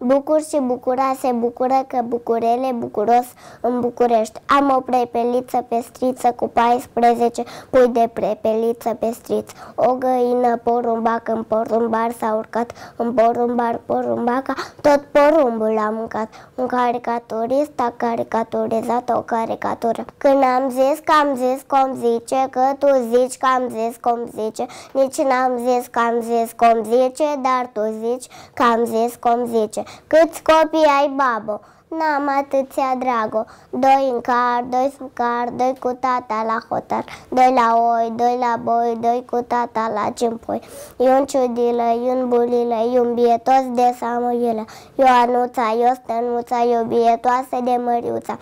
Bucur și bucura se bucură că bucurele bucuros în București. Am o prepeliță pestriță cu 14 pui de prepeliță pestriț. O găină porumbac în porumbar s-a urcat, în porumbar porumbaca tot porumbul a mâncat. Un caricaturist a caricaturizat o caricatură. Când am zis că am zis cum zice, că tu zici că am zis cum zice, nici n-am zis că am zis cum zice, dar tu zici că am zis cum zice. Câți copii ai, babo? N-am atâția, drago. Doi în car, doi sub car, doi cu tata la hotar, doi la oi, doi la boi, doi cu tata la cimpoi. E un ciudilă, e un bulilă, e un bietos de samuilă, o anuța, o stănuța, o bietoasă de măriuța.